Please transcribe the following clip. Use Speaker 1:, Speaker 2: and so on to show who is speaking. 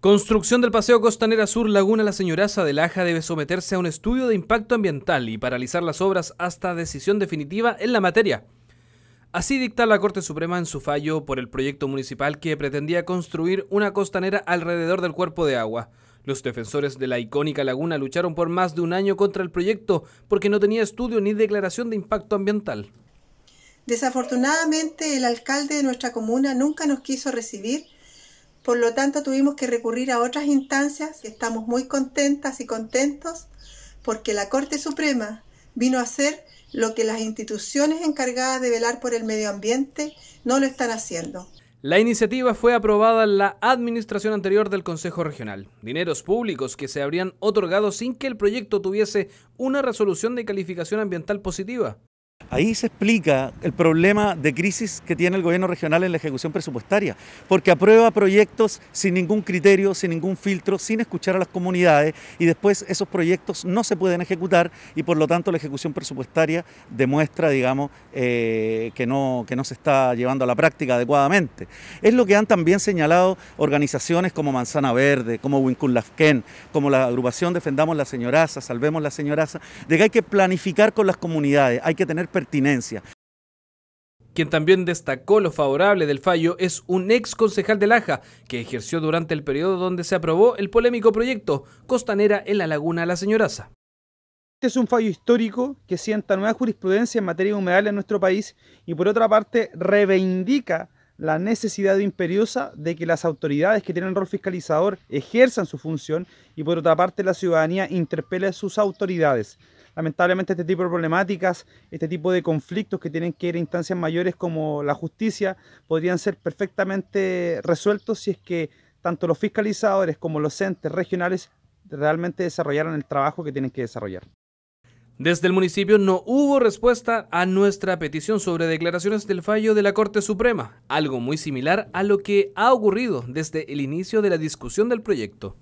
Speaker 1: Construcción del Paseo Costanera Sur Laguna La Señoraza de Laja debe someterse a un estudio de impacto ambiental y paralizar las obras hasta decisión definitiva en la materia. Así dicta la Corte Suprema en su fallo por el proyecto municipal que pretendía construir una costanera alrededor del cuerpo de agua. Los defensores de la icónica laguna lucharon por más de un año contra el proyecto porque no tenía estudio ni declaración de impacto ambiental.
Speaker 2: Desafortunadamente, el alcalde de nuestra comuna nunca nos quiso recibir por lo tanto, tuvimos que recurrir a otras instancias. y Estamos muy contentas y contentos porque la Corte Suprema vino a hacer lo que las instituciones encargadas de velar por el medio ambiente no lo están haciendo.
Speaker 1: La iniciativa fue aprobada en la administración anterior del Consejo Regional. Dineros públicos que se habrían otorgado sin que el proyecto tuviese una resolución de calificación ambiental positiva.
Speaker 3: Ahí se explica el problema de crisis que tiene el gobierno regional en la ejecución presupuestaria, porque aprueba proyectos sin ningún criterio, sin ningún filtro, sin escuchar a las comunidades y después esos proyectos no se pueden ejecutar y por lo tanto la ejecución presupuestaria demuestra, digamos, eh, que, no, que no se está llevando a la práctica adecuadamente. Es lo que han también señalado organizaciones como Manzana Verde, como Lafken, como la agrupación Defendamos la Señoraza, Salvemos la Señoraza, de que hay que planificar con las comunidades, hay que tener pertinencia.
Speaker 1: Quien también destacó lo favorable del fallo es un ex concejal de Laja, que ejerció durante el periodo donde se aprobó el polémico proyecto Costanera en la Laguna La Señoraza.
Speaker 4: Este es un fallo histórico que sienta nueva jurisprudencia en materia humedal en nuestro país y por otra parte reivindica la necesidad imperiosa de que las autoridades que tienen rol fiscalizador ejerzan su función y por otra parte la ciudadanía interpela a sus autoridades lamentablemente este tipo de problemáticas, este tipo de conflictos que tienen que ir a instancias mayores como la justicia, podrían ser perfectamente resueltos si es que tanto los fiscalizadores como los entes regionales realmente desarrollaran el trabajo que tienen que
Speaker 1: desarrollar. Desde el municipio no hubo respuesta a nuestra petición sobre declaraciones del fallo de la Corte Suprema, algo muy similar a lo que ha ocurrido desde el
Speaker 2: inicio de la discusión del proyecto.